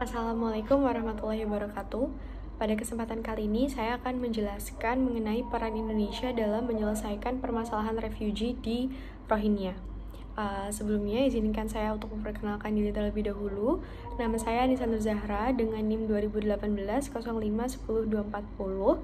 Assalamualaikum warahmatullahi wabarakatuh. Pada kesempatan kali ini, saya akan menjelaskan mengenai peran Indonesia dalam menyelesaikan permasalahan refugee di Rohingya. Uh, sebelumnya, izinkan saya untuk memperkenalkan diri terlebih dahulu. Nama saya Anissa Zahra dengan NIM 2018 05 10 Uh,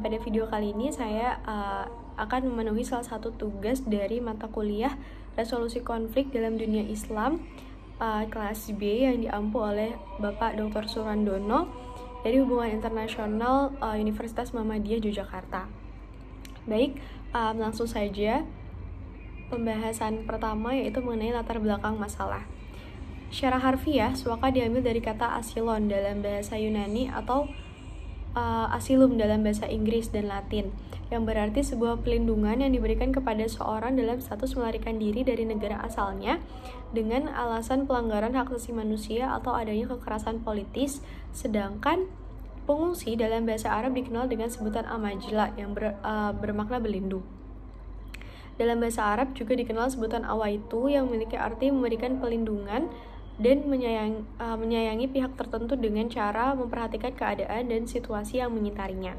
pada video kali ini, saya uh, akan memenuhi salah satu tugas dari mata kuliah Resolusi Konflik dalam Dunia Islam uh, kelas B yang diampu oleh Bapak Dr. Surandono dari Hubungan Internasional uh, Universitas Muhammadiyah Yogyakarta. Baik, um, langsung saja pembahasan pertama yaitu mengenai latar belakang masalah. Secara harfiah, suaka diambil dari kata asilon dalam bahasa Yunani atau uh, asilum dalam bahasa Inggris dan Latin yang berarti sebuah pelindungan yang diberikan kepada seorang dalam status melarikan diri dari negara asalnya dengan alasan pelanggaran hak asasi manusia atau adanya kekerasan politis, sedangkan pengungsi dalam bahasa Arab dikenal dengan sebutan amajla yang ber, uh, bermakna berlindung. Dalam bahasa Arab juga dikenal sebutan awaitu yang memiliki arti memberikan pelindungan dan menyayang, uh, menyayangi pihak tertentu dengan cara memperhatikan keadaan dan situasi yang mengitarinya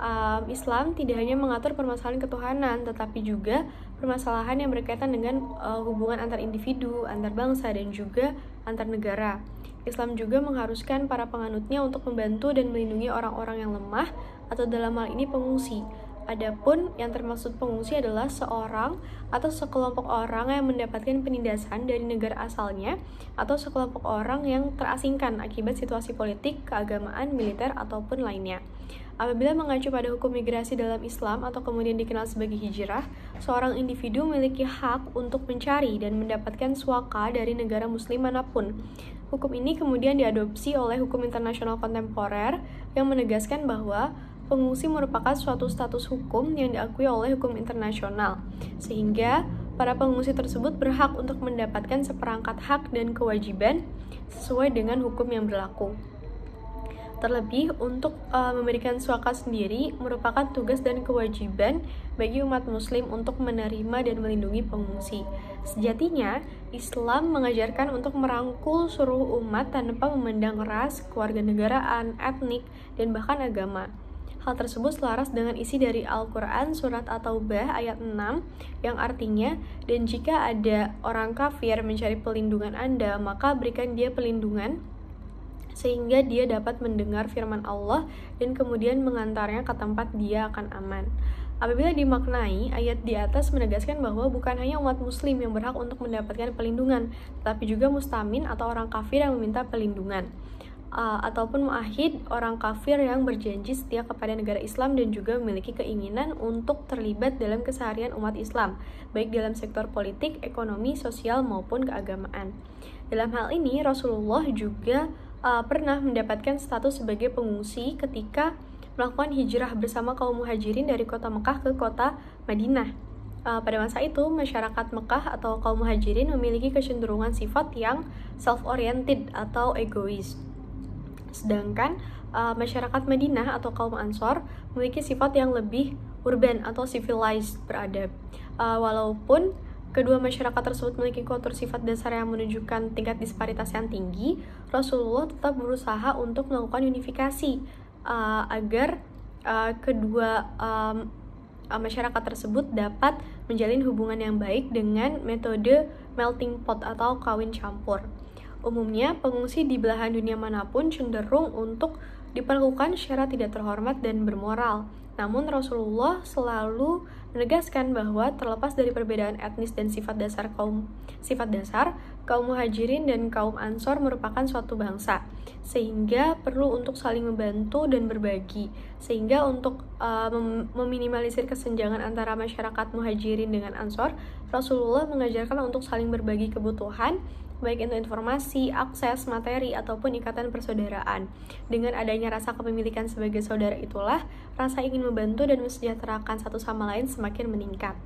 um, Islam tidak hanya mengatur permasalahan ketuhanan, tetapi juga permasalahan yang berkaitan dengan uh, hubungan antar individu, antar bangsa, dan juga antar negara. Islam juga mengharuskan para penganutnya untuk membantu dan melindungi orang-orang yang lemah, atau dalam hal ini pengungsi. Adapun yang termasuk pengungsi adalah seorang atau sekelompok orang yang mendapatkan penindasan dari negara asalnya atau sekelompok orang yang terasingkan akibat situasi politik, keagamaan, militer, ataupun lainnya. Apabila mengacu pada hukum migrasi dalam Islam atau kemudian dikenal sebagai hijrah, seorang individu memiliki hak untuk mencari dan mendapatkan suaka dari negara muslim manapun. Hukum ini kemudian diadopsi oleh hukum internasional kontemporer yang menegaskan bahwa pengungsi merupakan suatu status hukum yang diakui oleh hukum internasional, sehingga para pengungsi tersebut berhak untuk mendapatkan seperangkat hak dan kewajiban sesuai dengan hukum yang berlaku. Terlebih, untuk uh, memberikan suaka sendiri merupakan tugas dan kewajiban bagi umat Muslim untuk menerima dan melindungi pengungsi. Sejatinya, Islam mengajarkan untuk merangkul seluruh umat tanpa memandang ras, keluarga negaraan, etnik, dan bahkan agama. Hal tersebut selaras dengan isi dari Al-Quran Surat At-Taubah ayat 6 yang artinya, dan jika ada orang kafir mencari pelindungan Anda, maka berikan dia pelindungan sehingga dia dapat mendengar firman Allah dan kemudian mengantarnya ke tempat dia akan aman. Apabila dimaknai, ayat di atas menegaskan bahwa bukan hanya umat muslim yang berhak untuk mendapatkan pelindungan, tetapi juga mustamin atau orang kafir yang meminta pelindungan. Uh, ataupun muahid orang kafir yang berjanji setia kepada negara Islam dan juga memiliki keinginan untuk terlibat dalam keseharian umat Islam, baik dalam sektor politik, ekonomi, sosial maupun keagamaan. Dalam hal ini Rasulullah juga uh, pernah mendapatkan status sebagai pengungsi ketika melakukan hijrah bersama kaum muhajirin dari kota Mekah ke kota Madinah. Uh, pada masa itu, masyarakat Mekah atau kaum muhajirin memiliki kecenderungan sifat yang self-oriented atau egois. Sedangkan uh, masyarakat Madinah atau kaum Ansor memiliki sifat yang lebih urban atau civilized beradab. Uh, walaupun kedua masyarakat tersebut memiliki kultur sifat dasar yang menunjukkan tingkat disparitas yang tinggi, Rasulullah tetap berusaha untuk melakukan unifikasi uh, agar uh, kedua um, masyarakat tersebut dapat menjalin hubungan yang baik dengan metode melting pot atau kawin campur. Umumnya, pengungsi di belahan dunia manapun cenderung untuk diperlakukan secara tidak terhormat dan bermoral. Namun Rasulullah selalu menegaskan bahwa terlepas dari perbedaan etnis dan sifat dasar kaum sifat dasar, kaum muhajirin dan kaum ansor merupakan suatu bangsa, sehingga perlu untuk saling membantu dan berbagi, sehingga untuk uh, mem meminimalisir kesenjangan antara masyarakat muhajirin dengan ansor, Rasulullah mengajarkan untuk saling berbagi kebutuhan baik itu informasi, akses, materi, ataupun ikatan persaudaraan. Dengan adanya rasa kepemilikan sebagai saudara itulah, rasa ingin membantu dan mesejahterakan satu sama lain semakin meningkat.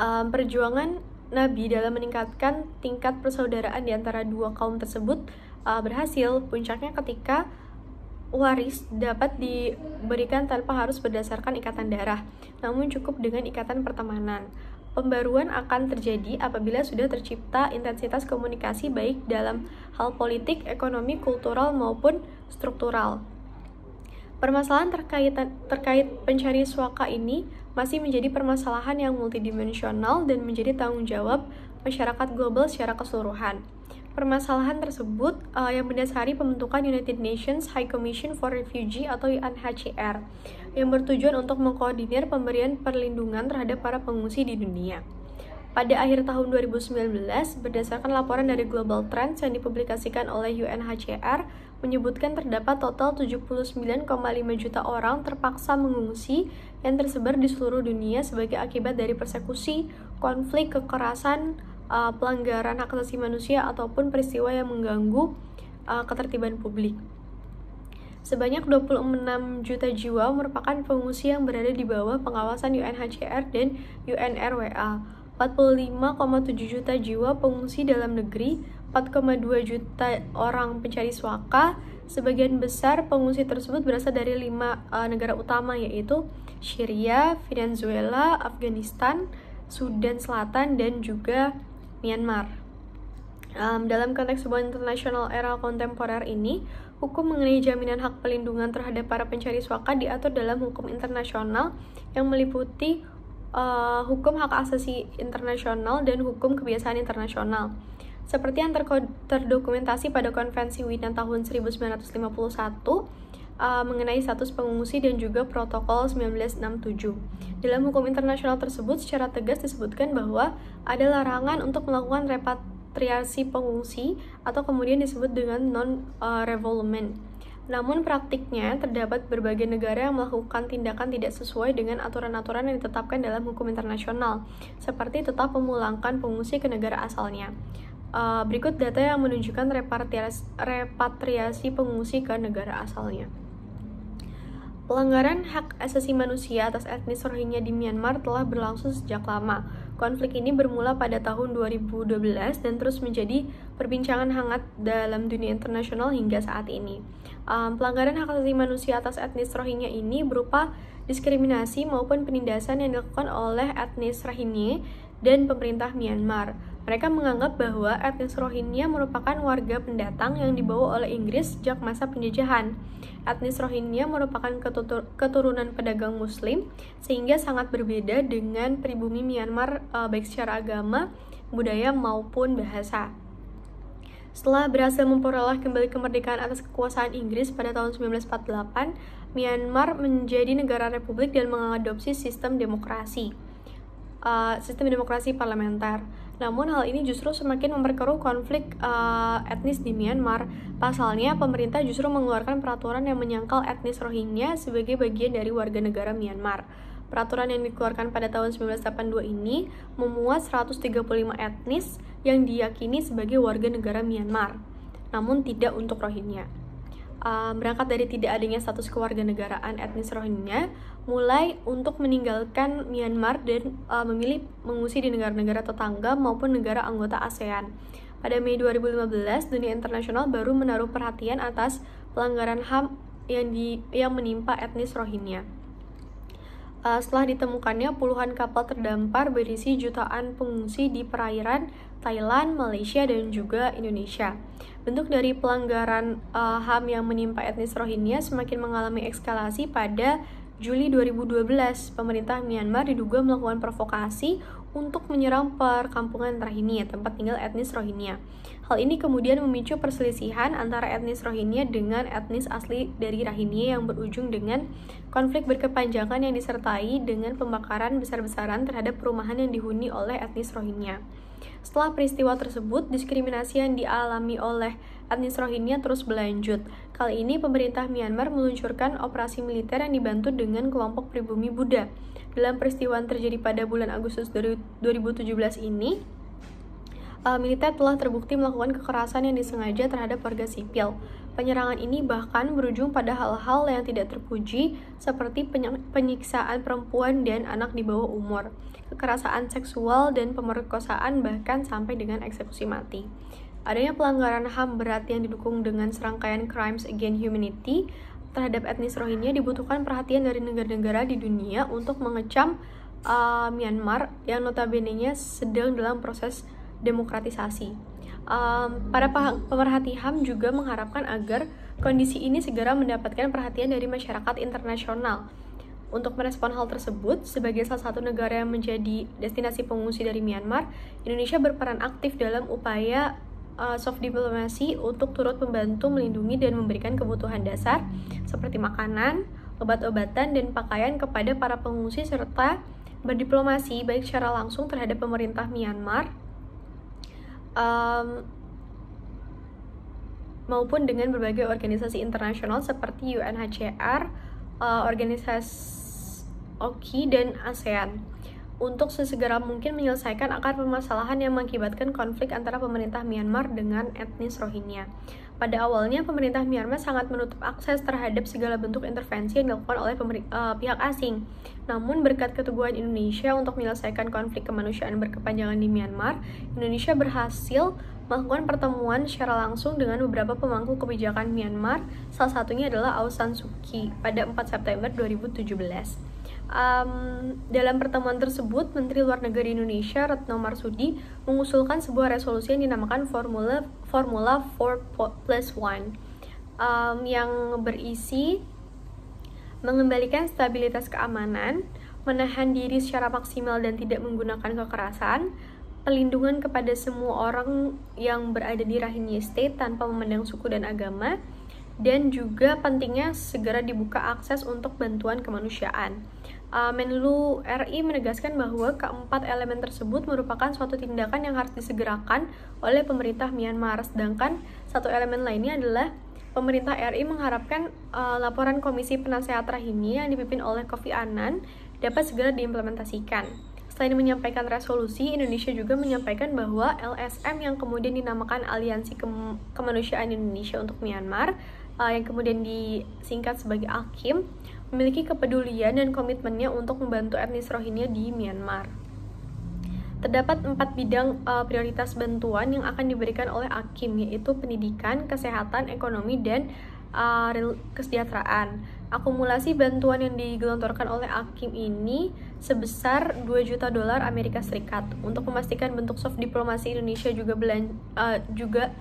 Um, perjuangan Nabi dalam meningkatkan tingkat persaudaraan di antara dua kaum tersebut uh, berhasil, puncaknya ketika waris dapat diberikan tanpa harus berdasarkan ikatan darah, namun cukup dengan ikatan pertemanan. Pembaruan akan terjadi apabila sudah tercipta intensitas komunikasi baik dalam hal politik, ekonomi, kultural maupun struktural. Permasalahan terkait terkait pencari suaka ini masih menjadi permasalahan yang multidimensional dan menjadi tanggung jawab masyarakat global secara keseluruhan. Permasalahan tersebut uh, yang mendasari pembentukan United Nations High Commission for Refugee atau UNHCR yang bertujuan untuk mengkoordinir pemberian perlindungan terhadap para pengungsi di dunia. Pada akhir tahun 2019, berdasarkan laporan dari Global Trends yang dipublikasikan oleh UNHCR, menyebutkan terdapat total 79,5 juta orang terpaksa mengungsi yang tersebar di seluruh dunia sebagai akibat dari persekusi, konflik, kekerasan, eh, pelanggaran hak asasi manusia, ataupun peristiwa yang mengganggu eh, ketertiban publik. Sebanyak 26 juta jiwa merupakan pengungsi yang berada di bawah pengawasan UNHCR dan UNRWA. 45,7 juta jiwa pengungsi dalam negeri, 4,2 juta orang pencari suaka. Sebagian besar pengungsi tersebut berasal dari lima uh, negara utama yaitu Syria, Venezuela, Afghanistan, Sudan Selatan, dan juga Myanmar. Um, dalam konteks sebuah internasional era kontemporer ini, hukum mengenai jaminan hak pelindungan terhadap para pencari suaka diatur dalam hukum internasional yang meliputi uh, hukum hak asasi internasional dan hukum kebiasaan internasional. Seperti yang terdokumentasi pada Konvensi Wina tahun 1951 uh, eh, mengenai status pengungsi dan juga protokol 1967. Dalam hukum internasional tersebut secara tegas disebutkan bahwa ada larangan untuk melakukan repat repatriasi pengungsi atau kemudian disebut dengan non eh, revolvement Namun praktiknya terdapat berbagai negara yang melakukan tindakan tidak sesuai dengan aturan-aturan yang ditetapkan dalam hukum internasional, seperti tetap memulangkan pengungsi ke negara asalnya. Eh, berikut data yang menunjukkan repatriasi, repatriasi pengungsi ke negara asalnya. Pelanggaran hak asasi manusia atas etnis Rohingya di Myanmar telah berlangsung sejak lama. Konflik ini bermula pada tahun 2012 dan terus menjadi perbincangan hangat dalam dunia internasional hingga saat ini. Um, pelanggaran hak asasi manusia atas etnis Rohingya ini berupa diskriminasi maupun penindasan yang dilakukan oleh etnis Rohingya dan pemerintah Myanmar. Mereka menganggap bahwa etnis Rohingya merupakan warga pendatang yang dibawa oleh Inggris sejak masa penjajahan. Etnis Rohingya merupakan ketutur- keturunan pedagang Muslim, sehingga sangat berbeda dengan pribumi Myanmar eh, baik secara agama, budaya maupun bahasa. Setelah berhasil memperoleh kembali kemerdekaan atas kekuasaan Inggris pada tahun 1948, Myanmar menjadi negara republik dan mengadopsi sistem demokrasi. Uh, sistem demokrasi parlementer. Namun hal ini justru semakin memperkeruh konflik uh, etnis di Myanmar. Pasalnya pemerintah justru mengeluarkan peraturan yang menyangkal etnis Rohingya sebagai bagian dari warga negara Myanmar. Peraturan yang dikeluarkan pada tahun 1982 ini memuat 135 etnis yang diyakini sebagai warga negara Myanmar, namun tidak untuk Rohingya um, berangkat dari tidak adanya status kewarganegaraan etnis Rohingya, mulai untuk meninggalkan Myanmar dan uh, memilih mengungsi di negara-negara tetangga maupun negara anggota ASEAN. Pada Mei 2015, dunia internasional baru menaruh perhatian atas pelanggaran HAM yang di yang menimpa etnis Rohingya. Uh, setelah ditemukannya, puluhan kapal terdampar berisi jutaan pengungsi di perairan Thailand, Malaysia, dan juga Indonesia. Bentuk dari pelanggaran uh, eh, HAM yang menimpa etnis Rohingya semakin mengalami eskalasi pada Juli 2012, pemerintah Myanmar diduga melakukan provokasi untuk menyerang perkampungan Rohingya, tempat tinggal etnis Rohingya. Hal ini kemudian memicu perselisihan antara etnis Rohingya dengan etnis asli dari Rohingya yang berujung dengan konflik berkepanjangan yang disertai dengan pembakaran besar-besaran terhadap perumahan yang dihuni oleh etnis Rohingya. Setelah peristiwa tersebut, diskriminasi yang dialami oleh etnis Rohingya terus berlanjut. Kali ini pemerintah Myanmar meluncurkan operasi militer yang dibantu dengan kelompok pribumi Buddha. Dalam peristiwa yang terjadi pada bulan Agustus 2017 ini, e, militer telah terbukti melakukan kekerasan yang disengaja terhadap warga sipil. Penyerangan ini bahkan berujung pada hal-hal yang tidak terpuji, seperti penyiksaan perempuan dan anak di bawah umur kekerasan seksual dan pemerkosaan bahkan sampai dengan eksekusi mati. Adanya pelanggaran HAM berat yang didukung dengan serangkaian crimes against humanity terhadap etnis Rohingya dibutuhkan perhatian dari negara-negara di dunia untuk mengecam uh, Myanmar yang notabene-nya sedang dalam proses demokratisasi. Um, para pemerhati HAM juga mengharapkan agar kondisi ini segera mendapatkan perhatian dari masyarakat internasional untuk merespon hal tersebut, sebagai salah satu negara yang menjadi destinasi pengungsi dari Myanmar, Indonesia berperan aktif dalam upaya uh, soft diplomasi untuk turut membantu melindungi dan memberikan kebutuhan dasar seperti makanan, obat-obatan, dan pakaian kepada para pengungsi serta berdiplomasi baik secara langsung terhadap pemerintah Myanmar um, maupun dengan berbagai organisasi internasional seperti UNHCR, uh, eh, organisasi OKI dan ASEAN untuk sesegera mungkin menyelesaikan akar permasalahan yang mengakibatkan konflik antara pemerintah Myanmar dengan etnis Rohingya. Pada awalnya, pemerintah Myanmar sangat menutup akses terhadap segala bentuk intervensi yang dilakukan oleh uh, pihak asing. Namun, berkat keteguhan Indonesia untuk menyelesaikan konflik kemanusiaan berkepanjangan di Myanmar, Indonesia berhasil melakukan pertemuan secara langsung dengan beberapa pemangku kebijakan Myanmar, salah satunya adalah Aung San Suu Kyi pada 4 September 2017 um, dalam pertemuan tersebut, Menteri Luar Negeri Indonesia Retno Marsudi mengusulkan sebuah resolusi yang dinamakan Formula Formula 4 Plus One um, yang berisi mengembalikan stabilitas keamanan, menahan diri secara maksimal dan tidak menggunakan kekerasan, pelindungan kepada semua orang yang berada di rahim state tanpa memandang suku dan agama, dan juga pentingnya segera dibuka akses untuk bantuan kemanusiaan. Uh, Menlu RI menegaskan bahwa keempat elemen tersebut merupakan suatu tindakan yang harus disegerakan oleh pemerintah Myanmar. Sedangkan satu elemen lainnya adalah pemerintah RI mengharapkan uh, laporan Komisi Penasehat Rahimi yang dipimpin oleh Kofi Annan dapat segera diimplementasikan. Selain menyampaikan resolusi, Indonesia juga menyampaikan bahwa LSM yang kemudian dinamakan Aliansi Kem Kemanusiaan Indonesia untuk Myanmar uh, yang kemudian disingkat sebagai Akim memiliki kepedulian dan komitmennya untuk membantu etnis Rohingya di Myanmar. Terdapat empat bidang uh, prioritas bantuan yang akan diberikan oleh Akim, yaitu pendidikan, kesehatan, ekonomi, dan uh, kesejahteraan. Akumulasi bantuan yang digelontorkan oleh Akim ini sebesar 2 juta dolar Amerika Serikat untuk memastikan bentuk soft diplomasi Indonesia juga belan, uh, juga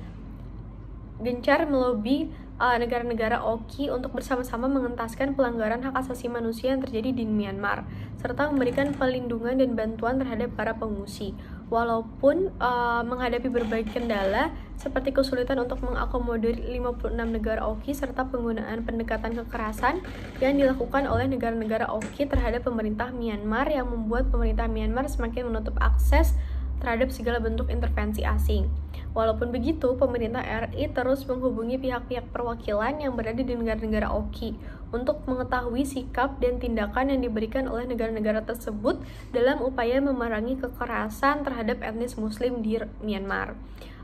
gencar melobi Eh, negara-negara uh, OKI untuk bersama-sama mengentaskan pelanggaran hak asasi manusia yang terjadi di Myanmar, serta memberikan pelindungan dan bantuan terhadap para pengungsi. Walaupun uh, menghadapi berbagai kendala seperti kesulitan untuk mengakomodir 56 negara OKI serta penggunaan pendekatan kekerasan yang dilakukan oleh negara-negara OKI terhadap pemerintah Myanmar yang membuat pemerintah Myanmar semakin menutup akses terhadap segala bentuk intervensi asing. Walaupun begitu, pemerintah RI terus menghubungi pihak-pihak perwakilan yang berada di negara-negara OKI untuk mengetahui sikap dan tindakan yang diberikan oleh negara-negara tersebut dalam upaya memerangi kekerasan terhadap etnis muslim di Myanmar.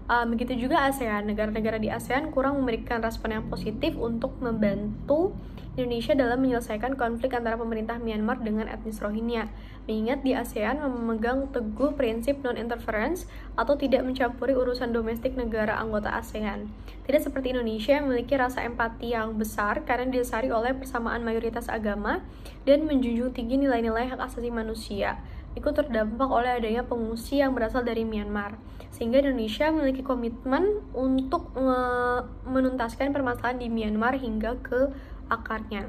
Uh, begitu juga ASEAN, negara-negara di ASEAN kurang memberikan respon yang positif untuk membantu Indonesia dalam menyelesaikan konflik antara pemerintah Myanmar dengan etnis Rohingya, mengingat di ASEAN memegang teguh prinsip non-interference atau tidak mencampuri urusan domestik negara anggota ASEAN. Tidak seperti Indonesia yang memiliki rasa empati yang besar karena didasari oleh persamaan mayoritas agama dan menjunjung tinggi nilai-nilai hak asasi manusia ikut terdampak oleh adanya pengungsi yang berasal dari Myanmar. Sehingga Indonesia memiliki komitmen untuk eh, menuntaskan permasalahan di Myanmar hingga ke akarnya.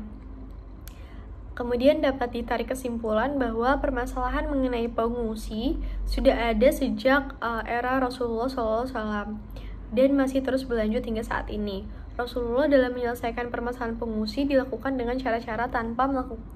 Kemudian dapat ditarik kesimpulan bahwa permasalahan mengenai pengungsi sudah ada sejak uh, era Rasulullah SAW dan masih terus berlanjut hingga saat ini. Rasulullah dalam menyelesaikan permasalahan pengungsi dilakukan dengan cara-cara tanpa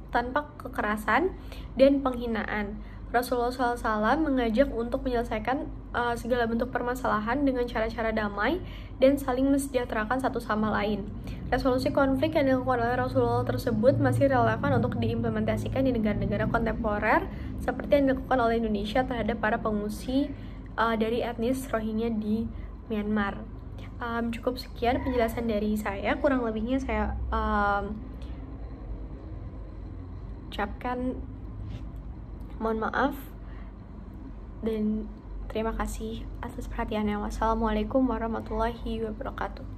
tanpa kekerasan dan penghinaan. Rasulullah SAW mengajak untuk menyelesaikan uh, segala bentuk permasalahan dengan cara-cara damai dan saling mesejahterakan satu sama lain. Resolusi konflik yang dilakukan oleh Rasulullah tersebut masih relevan untuk diimplementasikan di negara-negara kontemporer seperti yang dilakukan oleh Indonesia terhadap para pengungsi uh, dari etnis Rohingya di Myanmar. Um, cukup sekian penjelasan dari saya, kurang lebihnya saya um, ucapkan mohon maaf dan terima kasih atas perhatiannya wassalamualaikum warahmatullahi wabarakatuh